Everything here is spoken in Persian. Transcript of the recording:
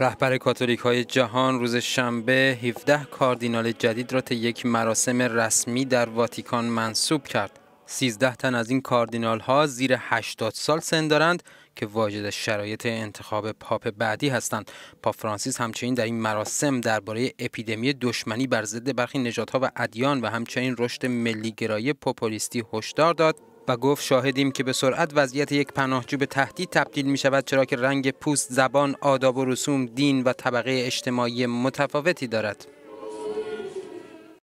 رهبر کاتولیک های جهان روز شنبه 17 کاردینال جدید را طی یک مراسم رسمی در واتیکان منصوب کرد. 13 تن از این کاردینال ها زیر 80 سال سن دارند که واجد شرایط انتخاب پاپ بعدی هستند. پاپ فرانسیس همچنین در این مراسم درباره اپیدمی دشمنی بر ضد برخی نژادها و ادیان و همچنین رشد ملیگرایی پوپولیستی هشدار داد و گفت شاهدیم که به سرعت وضعیت یک پناهجو به تهدید تبدیل می شود چرا که رنگ پوست، زبان، آداب و رسوم، دین و طبقه اجتماعی متفاوتی دارد.